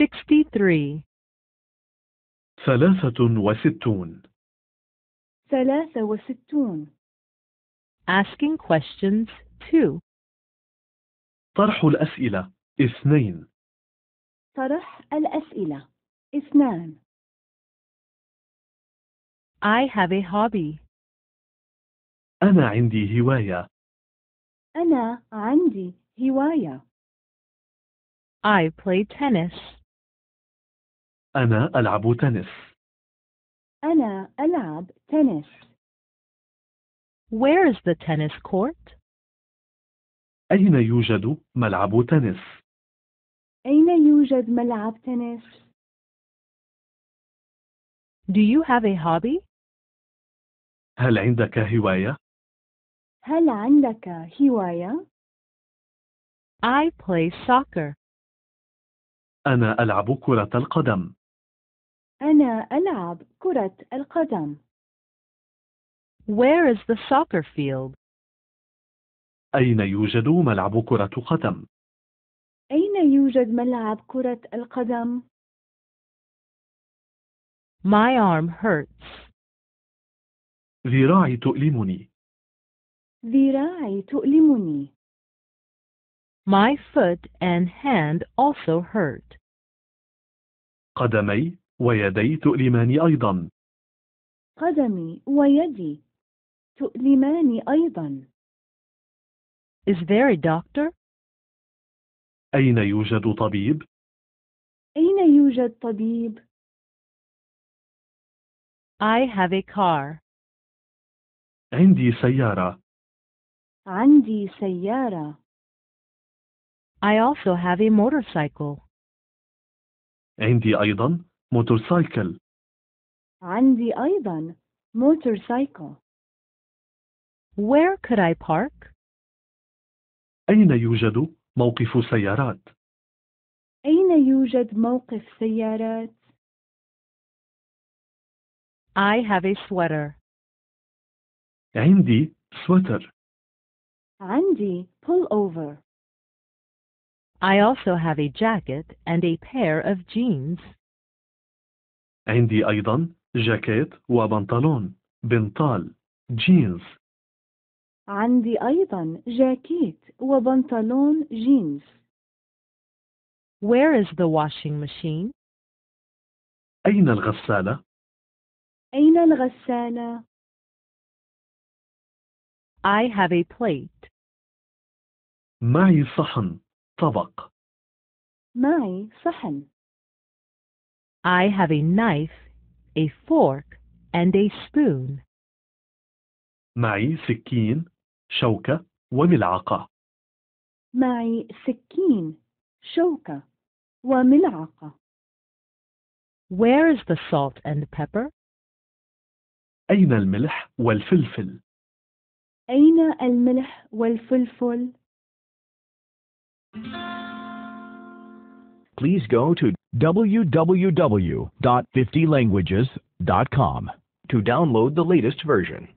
63 ثلاثة وستون ثلاثة وستون Asking questions 2 طرح الأسئلة اثنين طرح الأسئلة اثنان I have a hobby أنا عندي هواية أنا عندي هواية I play tennis أنا ألعب تنس. أنا ألعب تنس. Where is the tennis court? أين يوجد ملعب تنس؟ أين يوجد ملعب تنس؟ Do you have a hobby? هل عندك هواية؟ هل عندك هواية؟ I play soccer. أنا ألعب كرة القدم. أنا ألعب كرة القدم. Where is the soccer field? أين يوجد ملعب كرة قدم؟ أين يوجد ملعب كرة القدم؟ My arm hurts. ذراعي تؤلمني. ذراعي تؤلمني. My foot and hand also hurt. قدمي ويدي تؤلمان أيضا قدمي ويدي تؤلمان أيضا Is there a doctor? أين يوجد طبيب؟ أين يوجد طبيب؟ I have a car. عندي سيارة. عندي سيارة. I also have a motorcycle. عندي أيضا موتورسايكل عندي أيضا موتورسايكل Where could I park? أين يوجد موقف سيارات؟ أين يوجد موقف سيارات؟ I have a sweater. عندي sweater. عندي pullover. I also have a jacket and a pair of jeans. عندي أيضا جاكيت وبنطلون بنطال جينز عندي أيضا جاكيت وبنطلون جينز Where is the washing machine? أين الغسالة؟ أين الغسالة؟ I have a plate. معي صحن طبق. معي صحن I have a knife, a fork, and a spoon. معي سكين, شوكة وملعقة. معي سكين, شوكة وملعقة. Where is the salt and pepper? أين الملح والفلفل؟ أين الملح والفلفل؟ Please go to www.50languages.com to download the latest version.